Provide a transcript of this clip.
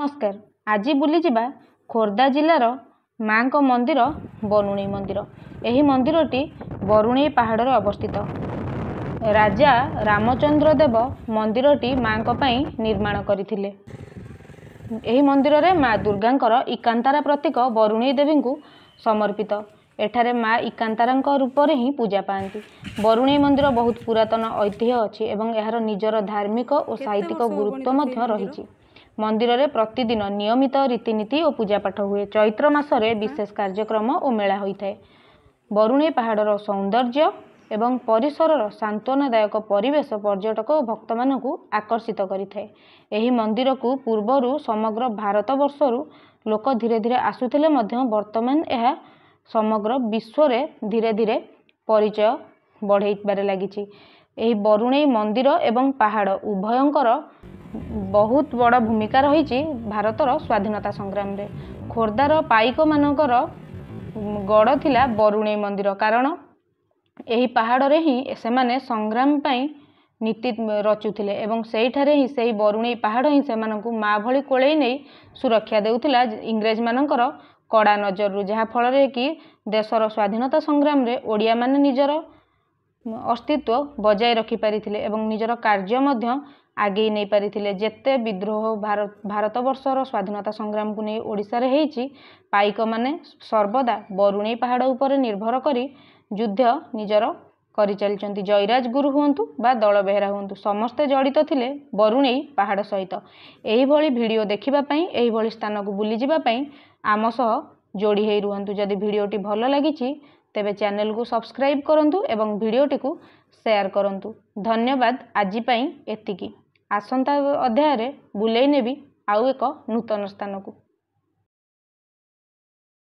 ନମସ୍କାର ଆଜି ବୁଲିଯିବା ଖୋର୍ଦ୍ଧା ଜିଲ୍ଲାର ମାଆଙ୍କ ମନ୍ଦିର ବରୁଣେଇ ମନ୍ଦିର ଏହି ମନ୍ଦିରଟି ବରୁଣେଇ ପାହାଡ଼ରେ ଅବସ୍ଥିତ ରାଜା ରାମଚନ୍ଦ୍ର ଦେବ ମନ୍ଦିରଟି ମାଆଙ୍କ ପାଇଁ ନିର୍ମାଣ କରିଥିଲେ ଏହି ମନ୍ଦିରରେ ମାଆ ଦୁର୍ଗାଙ୍କର ଏକାନ୍ତାରା ପ୍ରତୀକ ବରୁଣେଇ ଦେବୀଙ୍କୁ ସମର୍ପିତ ଏଠାରେ ମା' ଏକାନ୍ତାରାଙ୍କ ରୂପରେ ହିଁ ପୂଜା ପାଆନ୍ତି ବରୁଣେଇ ମନ୍ଦିର ବହୁତ ପୁରାତନ ଐତିହ୍ୟ ଅଛି ଏବଂ ଏହାର ନିଜର ଧାର୍ମିକ ଓ ସାହିତ୍ୟିକ ଗୁରୁତ୍ୱ ମଧ୍ୟ ରହିଛି ମନ୍ଦିରରେ ପ୍ରତିଦିନ ନିୟମିତ ରୀତିନୀତି ଓ ପୂଜାପାଠ ହୁଏ ଚୈତ୍ର ମାସରେ ବିଶେଷ କାର୍ଯ୍ୟକ୍ରମ ଓ ମେଳା ହୋଇଥାଏ ବରୁଣେଇ ପାହାଡ଼ର ସୌନ୍ଦର୍ଯ୍ୟ ଏବଂ ପରିସରର ସାନ୍ତ୍ୱନାଦାୟକ ପରିବେଶ ପର୍ଯ୍ୟଟକ ଓ ଭକ୍ତମାନଙ୍କୁ ଆକର୍ଷିତ କରିଥାଏ ଏହି ମନ୍ଦିରକୁ ପୂର୍ବରୁ ସମଗ୍ର ଭାରତବର୍ଷରୁ ଲୋକ ଧୀରେ ଧୀରେ ଆସୁଥିଲେ ମଧ୍ୟ ବର୍ତ୍ତମାନ ଏହା ସମଗ୍ର ବିଶ୍ୱରେ ଧୀରେ ଧୀରେ ପରିଚୟ ବଢ଼େଇବାରେ ଲାଗିଛି ଏହି ବରୁଣେଇ ମନ୍ଦିର ଏବଂ ପାହାଡ଼ ଉଭୟଙ୍କର ବହୁତ ବଡ଼ ଭୂମିକା ରହିଛି ଭାରତର ସ୍ୱାଧୀନତା ସଂଗ୍ରାମରେ ଖୋର୍ଦ୍ଧାର ପାଇକମାନଙ୍କର ଗଡ଼ ଥିଲା ବରୁଣେଇ ମନ୍ଦିର କାରଣ ଏହି ପାହାଡ଼ରେ ହିଁ ସେମାନେ ସଂଗ୍ରାମ ପାଇଁ ନୀତି ରଚୁଥିଲେ ଏବଂ ସେଇଠାରେ ହିଁ ସେହି ବରୁଣେଇ ପାହାଡ଼ ହିଁ ସେମାନଙ୍କୁ ମା' ଭଳି କୋଳେଇ ନେଇ ସୁରକ୍ଷା ଦେଉଥିଲା ଇଂରେଜମାନଙ୍କର କଡ଼ା ନଜରରୁ ଯାହାଫଳରେ କି ଦେଶର ସ୍ୱାଧୀନତା ସଂଗ୍ରାମରେ ଓଡ଼ିଆମାନେ ନିଜର ଅସ୍ତିତ୍ୱ ବଜାୟ ରଖିପାରିଥିଲେ ଏବଂ ନିଜର କାର୍ଯ୍ୟ ମଧ୍ୟ ଆଗେଇ ନେଇପାରିଥିଲେ ଯେତେ ବିଦ୍ରୋହ ଭାରତବର୍ଷର ସ୍ୱାଧୀନତା ସଂଗ୍ରାମକୁ ନେଇ ଓଡ଼ିଶାରେ ହେଇଛି ପାଇକମାନେ ସର୍ବଦା ବରୁଣେଇ ପାହାଡ଼ ଉପରେ ନିର୍ଭର କରି ଯୁଦ୍ଧ ନିଜର କରିଚାଲିଛନ୍ତି ଜୟିରାଜଗୁରୁ ହୁଅନ୍ତୁ ବା ଦଳବେହେରା ହୁଅନ୍ତୁ ସମସ୍ତେ ଜଡ଼ିତ ଥିଲେ ବରୁଣେଇ ପାହାଡ଼ ସହିତ ଏହିଭଳି ଭିଡ଼ିଓ ଦେଖିବା ପାଇଁ ଏହିଭଳି ସ୍ଥାନକୁ ବୁଲିଯିବା ପାଇଁ ଆମ ସହ ଯୋଡ଼ି ହେଇ ରୁହନ୍ତୁ ଯଦି ଭିଡ଼ିଓଟି ଭଲ ଲାଗିଛି तेब चेल को सब्सक्राइब करूँ और भिडटी को सेयार करूँ धन्यवाद आजपाई एसंता अध्याय बुलेने भी आउ एक नूतन स्थान को